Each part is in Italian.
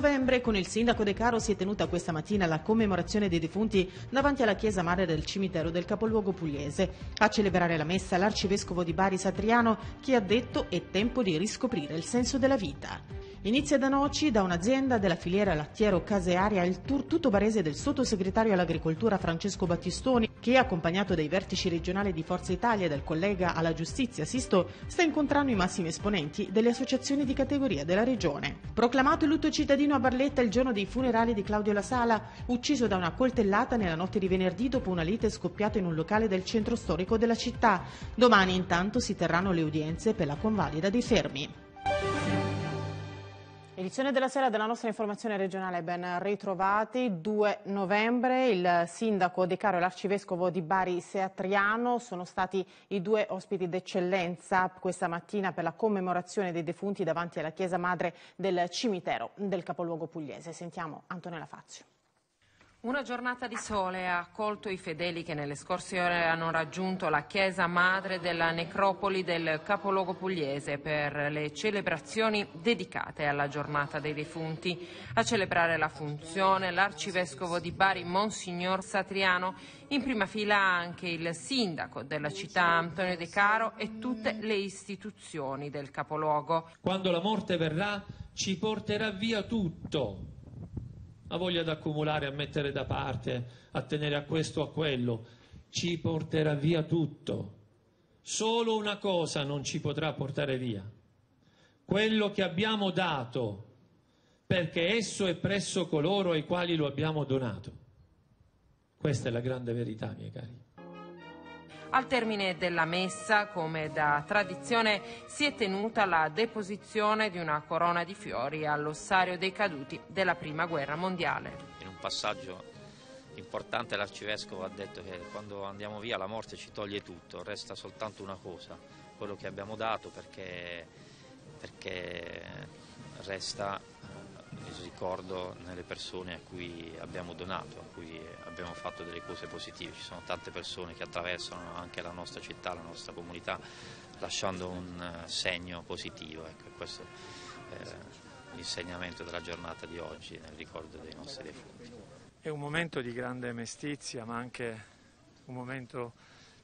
novembre con il sindaco De Caro si è tenuta questa mattina la commemorazione dei defunti davanti alla chiesa madre del cimitero del capoluogo pugliese. A celebrare la messa l'arcivescovo di Bari Satriano che ha detto è tempo di riscoprire il senso della vita. Inizia da Noci, da un'azienda della filiera lattiero-casearia, il tour tutto barese del sottosegretario all'agricoltura Francesco Battistoni, che accompagnato dai vertici regionali di Forza Italia e dal collega alla giustizia Sisto, sta incontrando i massimi esponenti delle associazioni di categoria della regione. Proclamato il lutto cittadino a Barletta il giorno dei funerali di Claudio La Sala, ucciso da una coltellata nella notte di venerdì dopo una lite scoppiata in un locale del centro storico della città. Domani intanto si terranno le udienze per la convalida dei fermi. Edizione della sera della nostra informazione regionale, ben ritrovati. 2 novembre il sindaco De Caro e l'arcivescovo di Bari Seatriano sono stati i due ospiti d'eccellenza questa mattina per la commemorazione dei defunti davanti alla chiesa madre del cimitero del capoluogo pugliese. Sentiamo Antonella Fazio. Una giornata di sole ha accolto i fedeli che nelle scorse ore hanno raggiunto la chiesa madre della necropoli del capoluogo pugliese per le celebrazioni dedicate alla giornata dei defunti. A celebrare la funzione l'arcivescovo di Bari Monsignor Satriano, in prima fila anche il sindaco della città Antonio De Caro e tutte le istituzioni del capoluogo. Quando la morte verrà ci porterà via tutto ha voglia di accumulare, a mettere da parte, a tenere a questo o a quello, ci porterà via tutto. Solo una cosa non ci potrà portare via, quello che abbiamo dato, perché esso è presso coloro ai quali lo abbiamo donato. Questa è la grande verità, miei cari. Al termine della messa, come da tradizione, si è tenuta la deposizione di una corona di fiori all'ossario dei caduti della Prima Guerra Mondiale. In un passaggio importante l'arcivescovo ha detto che quando andiamo via la morte ci toglie tutto, resta soltanto una cosa, quello che abbiamo dato perché, perché resta ricordo nelle persone a cui abbiamo donato, a cui abbiamo fatto delle cose positive. Ci sono tante persone che attraversano anche la nostra città, la nostra comunità, lasciando un eh, segno positivo. Ecco, questo è eh, l'insegnamento della giornata di oggi nel ricordo dei nostri defunti. È un momento di grande mestizia, ma anche un momento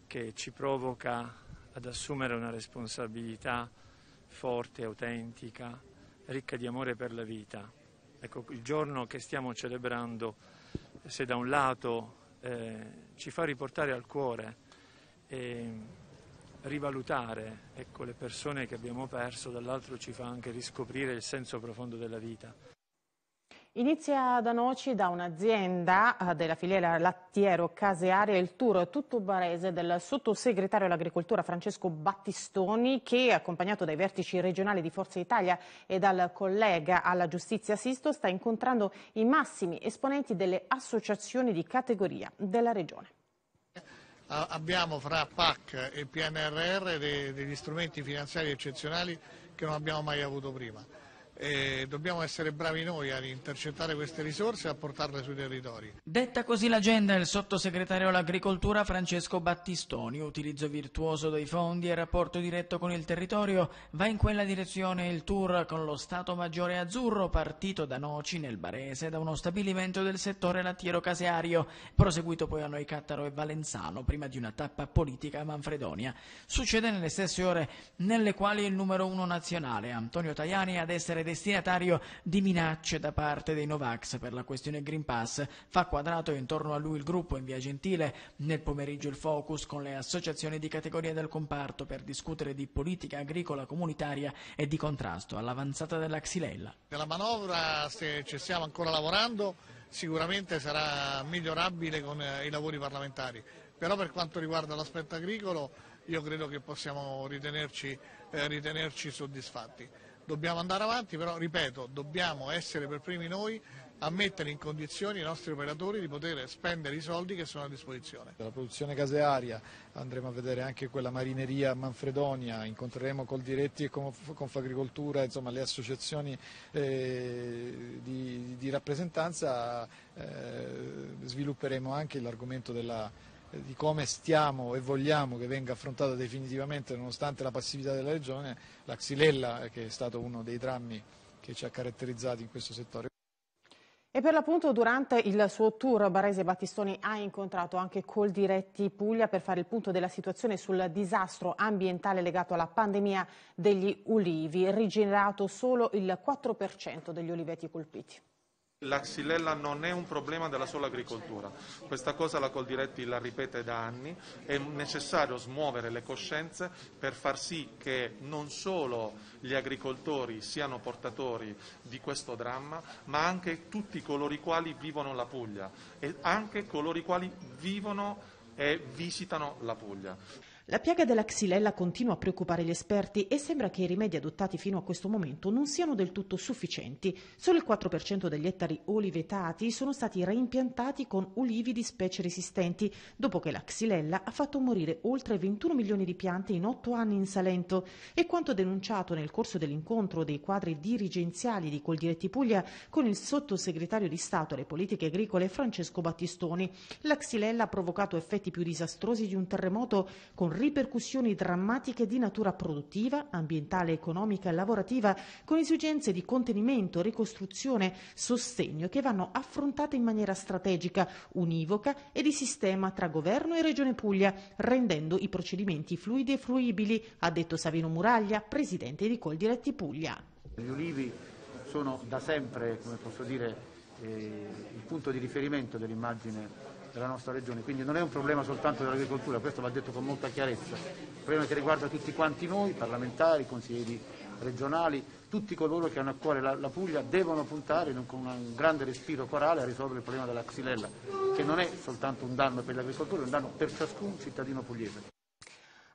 che ci provoca ad assumere una responsabilità forte, autentica, ricca di amore per la vita. Ecco, il giorno che stiamo celebrando, se da un lato eh, ci fa riportare al cuore e rivalutare ecco, le persone che abbiamo perso, dall'altro ci fa anche riscoprire il senso profondo della vita. Inizia da Noci da un'azienda eh, della filiera lattiero-casearia il tour tutto barese del sottosegretario all'agricoltura Francesco Battistoni che accompagnato dai vertici regionali di Forza Italia e dal collega alla giustizia Sisto sta incontrando i massimi esponenti delle associazioni di categoria della regione. Ah, abbiamo fra PAC e PNRR degli strumenti finanziari eccezionali che non abbiamo mai avuto prima e dobbiamo essere bravi noi a intercettare queste risorse e a portarle sui territori. Detta così l'agenda il sottosegretario all'agricoltura Francesco Battistoni, utilizzo virtuoso dei fondi e rapporto diretto con il territorio, va in quella direzione il tour con lo Stato Maggiore Azzurro partito da Noci nel Barese da uno stabilimento del settore lattiero caseario, proseguito poi a Cattaro e Valenzano prima di una tappa politica a Manfredonia. Succede nelle stesse ore nelle quali il numero uno nazionale Antonio Tajani ad essere destinatario di minacce da parte dei Novax per la questione Green Pass. Fa quadrato intorno a lui il gruppo in via Gentile. Nel pomeriggio il focus con le associazioni di categoria del comparto per discutere di politica agricola comunitaria e di contrasto all'avanzata della xylella. Nella manovra, se ci stiamo ancora lavorando, sicuramente sarà migliorabile con eh, i lavori parlamentari. Però per quanto riguarda l'aspetto agricolo io credo che possiamo ritenerci, eh, ritenerci soddisfatti dobbiamo andare avanti, però ripeto, dobbiamo essere per primi noi a mettere in condizioni i nostri operatori di poter spendere i soldi che sono a disposizione. La produzione casearia, andremo a vedere anche quella marineria a Manfredonia, incontreremo col Diretti e con Confagricoltura, insomma le associazioni eh, di, di, rappresentanza, eh, svilupperemo anche l'argomento della di come stiamo e vogliamo che venga affrontata definitivamente nonostante la passività della Regione, la Xylella che è stato uno dei drammi che ci ha caratterizzato in questo settore. E per l'appunto durante il suo tour Barese Battistoni ha incontrato anche Coldiretti Puglia per fare il punto della situazione sul disastro ambientale legato alla pandemia degli ulivi, rigenerato solo il 4% degli oliveti colpiti la xylella non è un problema della sola agricoltura, questa cosa la Coldiretti la ripete da anni, è necessario smuovere le coscienze per far sì che non solo gli agricoltori siano portatori di questo dramma, ma anche tutti coloro i quali vivono la Puglia e anche coloro i quali vivono e visitano la Puglia. La piaga della xylella continua a preoccupare gli esperti e sembra che i rimedi adottati fino a questo momento non siano del tutto sufficienti. Solo il 4% degli ettari olivetati sono stati reimpiantati con ulivi di specie resistenti, dopo che la xylella ha fatto morire oltre 21 milioni di piante in 8 anni in Salento. E quanto denunciato nel corso dell'incontro dei quadri dirigenziali di Coldiretti Puglia con il sottosegretario di Stato alle politiche agricole Francesco Battistoni, la xylella ha provocato effetti più disastrosi di un terremoto con ripercussioni drammatiche di natura produttiva, ambientale, economica e lavorativa, con esigenze di contenimento, ricostruzione, sostegno che vanno affrontate in maniera strategica, univoca e di sistema tra governo e Regione Puglia, rendendo i procedimenti fluidi e fruibili, ha detto Savino Muraglia, presidente di Coldiretti Puglia. Gli ulivi sono da sempre, come posso dire, eh, il punto di riferimento dell'immagine della nostra regione, quindi non è un problema soltanto dell'agricoltura, questo va detto con molta chiarezza, è un problema che riguarda tutti quanti noi, parlamentari, consiglieri regionali, tutti coloro che hanno a cuore la, la Puglia devono puntare con un grande respiro corale a risolvere il problema della xylella, che non è soltanto un danno per l'agricoltura, è un danno per ciascun cittadino pugliese.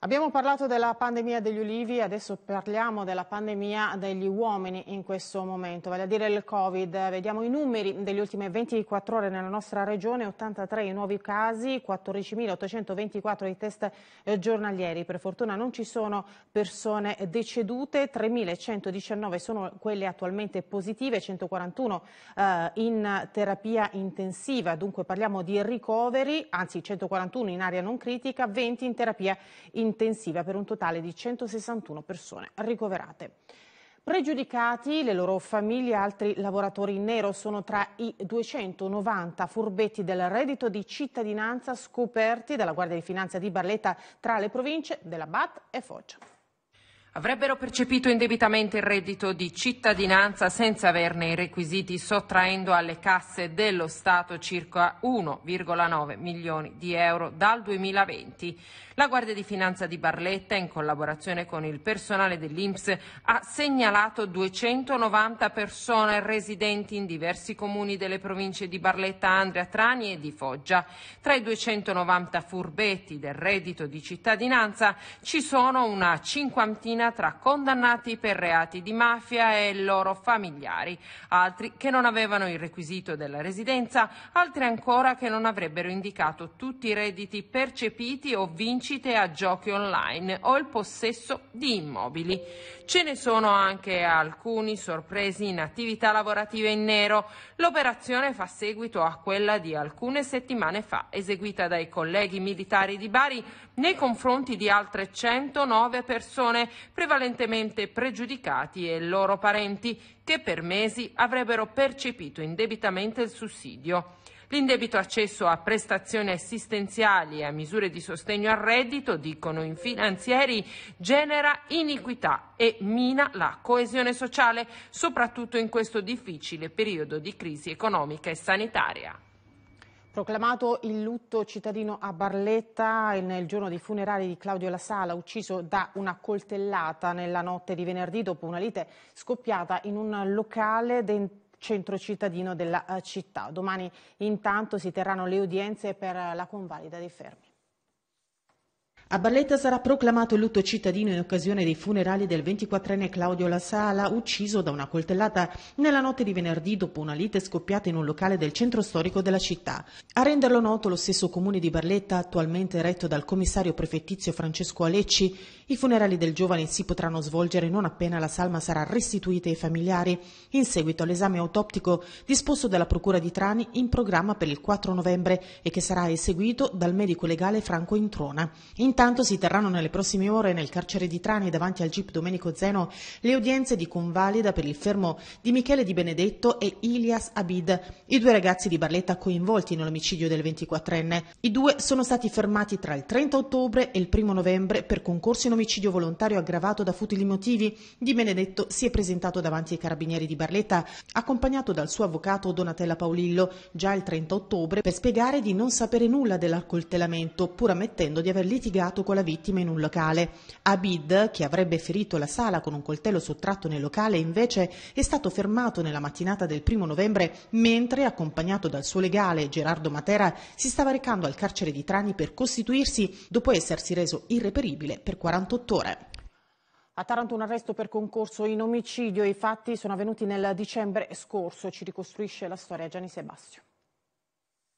Abbiamo parlato della pandemia degli ulivi, adesso parliamo della pandemia degli uomini in questo momento, vale a dire il Covid. Vediamo i numeri delle ultime 24 ore nella nostra regione, 83 nuovi casi, 14.824 i test eh, giornalieri. Per fortuna non ci sono persone decedute, 3.119 sono quelle attualmente positive, 141 eh, in terapia intensiva, dunque parliamo di ricoveri, anzi 141 in area non critica, 20 in terapia intensiva intensiva per un totale di 161 persone ricoverate. Pregiudicati, le loro famiglie e altri lavoratori in nero sono tra i 290 furbetti del reddito di cittadinanza scoperti dalla Guardia di Finanza di Barletta tra le province della Bat e Foggia avrebbero percepito indebitamente il reddito di cittadinanza senza averne i requisiti, sottraendo alle casse dello Stato circa 1,9 milioni di euro dal 2020. La Guardia di Finanza di Barletta, in collaborazione con il personale dell'INPS, ha segnalato 290 persone residenti in diversi comuni delle province di Barletta, Andrea, Trani e di Foggia. Tra i 290 furbetti del reddito di cittadinanza ci sono una cinquantina Messina tra condannati per reati di mafia e loro familiari, altri che non avevano il requisito della residenza, altri ancora che non avrebbero indicato tutti i redditi percepiti o vincite a giochi online o il possesso di immobili. Ce ne sono anche alcuni sorpresi in attività lavorative in nero. L'operazione fa seguito a quella di alcune settimane fa, eseguita dai colleghi militari di Bari nei confronti di altre 109 persone prevalentemente pregiudicati e loro parenti, che per mesi avrebbero percepito indebitamente il sussidio. L'indebito accesso a prestazioni assistenziali e a misure di sostegno al reddito, dicono i finanzieri, genera iniquità e mina la coesione sociale, soprattutto in questo difficile periodo di crisi economica e sanitaria. Proclamato il lutto cittadino a Barletta nel giorno dei funerali di Claudio La Sala, ucciso da una coltellata nella notte di venerdì dopo una lite scoppiata in un locale del centro cittadino della eh, città. Domani intanto si terranno le udienze per la convalida dei fermi. A Barletta sarà proclamato il lutto cittadino in occasione dei funerali del 24enne Claudio La Sala, ucciso da una coltellata nella notte di venerdì dopo una lite scoppiata in un locale del centro storico della città. A renderlo noto lo stesso comune di Barletta, attualmente retto dal commissario prefettizio Francesco Alecci, i funerali del giovane si potranno svolgere non appena la salma sarà restituita ai familiari, in seguito all'esame autoptico disposto dalla Procura di Trani in programma per il 4 novembre e che sarà eseguito dal medico legale Franco Introna. In Intanto si terranno nelle prossime ore nel carcere di Trani davanti al GIP Domenico Zeno le udienze di convalida per il fermo di Michele Di Benedetto e Ilias Abid, i due ragazzi di Barletta coinvolti nell'omicidio del 24enne. I due sono stati fermati tra il 30 ottobre e il 1 novembre per concorso in omicidio volontario aggravato da futili motivi. Di Benedetto si è presentato davanti ai carabinieri di Barletta, accompagnato dal suo avvocato Donatella Paolillo, già il 30 ottobre, per spiegare di non sapere nulla dell'accoltellamento, pur ammettendo di aver litigato incontrato con la vittima in un locale. Abid, che avrebbe ferito la sala con un coltello sottratto nel locale, invece è stato fermato nella mattinata del primo novembre mentre, accompagnato dal suo legale Gerardo Matera, si stava recando al carcere di Trani per costituirsi dopo essersi reso irreperibile per 48 ore. A Taranto un arresto per concorso in omicidio, i fatti sono avvenuti nel dicembre scorso, ci ricostruisce la storia Gianni Sebastio.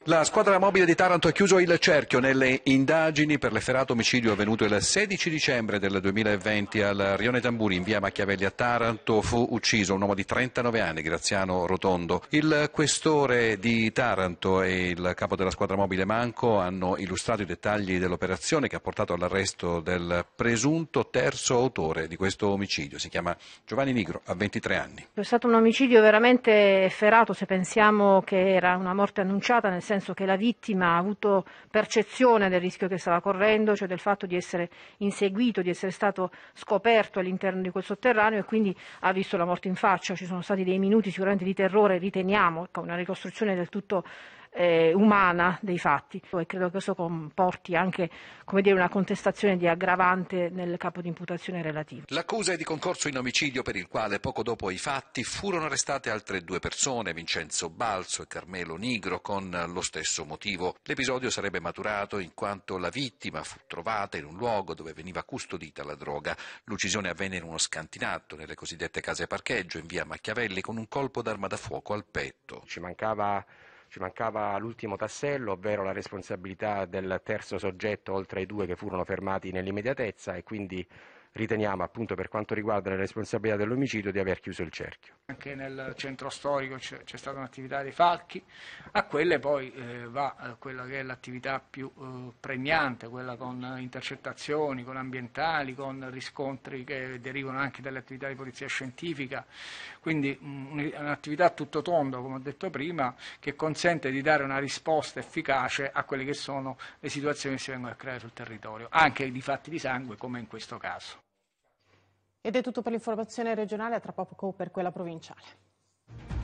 La squadra mobile di Taranto ha chiuso il cerchio nelle indagini per l'efferato omicidio avvenuto il 16 dicembre del 2020 al Rione Tamburi in via Machiavelli a Taranto. Fu ucciso un uomo di 39 anni, Graziano Rotondo. Il questore di Taranto e il capo della squadra mobile Manco hanno illustrato i dettagli dell'operazione che ha portato all'arresto del presunto terzo autore di questo omicidio. Si chiama Giovanni Nigro, ha 23 anni. È stato un omicidio veramente efferato se pensiamo che era una morte annunciata nel senso che la vittima ha avuto percezione del rischio che stava correndo, cioè del fatto di essere inseguito, di essere stato scoperto all'interno di quel sotterraneo e quindi ha visto la morte in faccia. Ci sono stati dei minuti sicuramente di terrore, riteniamo, una ricostruzione del tutto eh, umana dei fatti e credo che questo comporti anche dire, una contestazione di aggravante nel capo di imputazione relativo. L'accusa è di concorso in omicidio per il quale poco dopo i fatti furono arrestate altre due persone, Vincenzo Balzo e Carmelo Nigro, con lo stesso motivo. L'episodio sarebbe maturato in quanto la vittima fu trovata in un luogo dove veniva custodita la droga. L'uccisione avvenne in uno scantinato, nelle cosiddette case parcheggio, in via Machiavelli, con un colpo d'arma da fuoco al petto. Ci mancava ci mancava l'ultimo tassello, ovvero la responsabilità del terzo soggetto oltre ai due che furono fermati nell'immediatezza e quindi riteniamo appunto per quanto riguarda le responsabilità dell'omicidio di aver chiuso il cerchio. Anche nel centro storico c'è, c'è stata un'attività dei falchi, a quelle poi eh, va eh, quella che è l'attività più eh, pregnante, quella con intercettazioni, con ambientali, con riscontri che derivano anche dalle attività di polizia scientifica, quindi mh, mm, un'attività tutto tondo, come ho detto prima, che consente di dare una risposta efficace a quelle che sono le situazioni che si vengono a creare sul territorio, anche di fatti di sangue come in questo caso. Ed è tutto per l'informazione regionale, a tra poco per quella provinciale.